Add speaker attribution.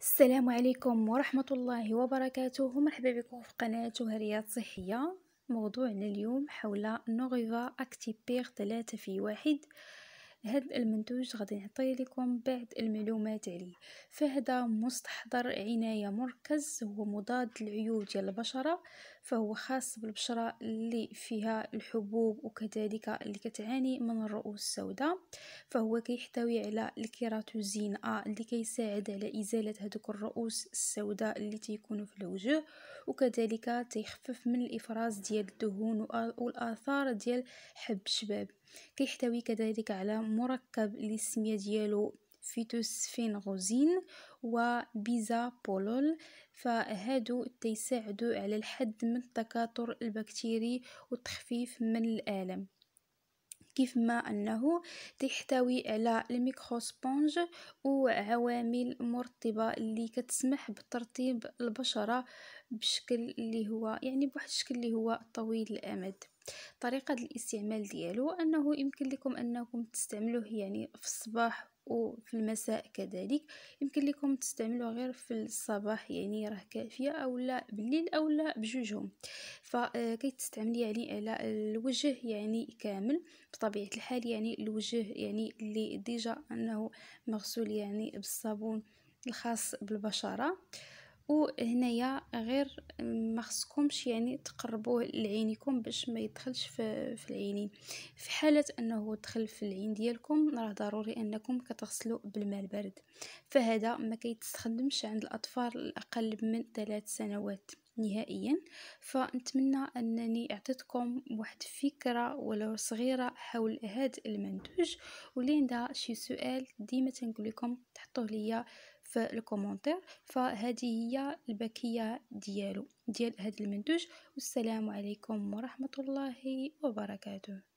Speaker 1: السلام عليكم ورحمة الله وبركاته مرحبا بكم في قناة جوهريات صحية موضوعنا اليوم حول نوغيفا اكتيبير ثلاثة في واحد هاد المنتوج غادي نعطي لكم بعض المعلومات عليه فهذا مستحضر عناية مركز هو مضاد للعيوب ديال البشرة فهو خاص بالبشرة اللي فيها الحبوب وكذلك اللي كتعاني من الرؤوس السوداء فهو كيحتوي على الكيراتوزين ا اللي كيساعد على ازالة هذوك الرؤوس السوداء اللي تيكونوا في الوجه وكذلك تيخفف من الافراز ديال الدهون والاثار ديال حب الشباب كيحتوي كذلك على مركب الاسمية ديالو فيتوس فيتوسفينغوزين بولول فهادو تيساعدوا على الحد من التكاثر البكتيري وتخفيف من الالم كيف ما أنه تحتوي على الميكرو سبونج وعوامل مرطبة اللي كتسمح بترطيب البشرة بشكل اللي هو يعني بواحد الشكل اللي هو طويل الأمد طريقة الاستعمال ديالو أنه يمكن لكم أنكم تستعملوه يعني في الصباح وفي المساء كذلك يمكن لكم تستعملوها غير في الصباح يعني راه كافيه اولا بالليل اولا بجوجهم فكي آه، تستعملي يعني على الوجه يعني كامل بطبيعه الحال يعني الوجه يعني اللي ديجا انه مغسول يعني بالصابون الخاص بالبشره وهنايا غير ما خصكمش يعني تقربوه لعينيكم باش ما يدخلش في, في العينين في حاله انه دخل في العين ديالكم راه ضروري انكم كتغسلوا بالماء البارد فهذا ما كيتستخدمش عند الاطفال الاقل من ثلاث سنوات نهائيا فنتمنى انني اعطيتكم واحد الفكره ولو صغيره حول هذا المنتوج ولين عندها شي سؤال ديما تنقول لكم تحطوه ليا في الكومنتير فهذه هي البكيه ديالو ديال هذا المنتوج والسلام عليكم ورحمه الله وبركاته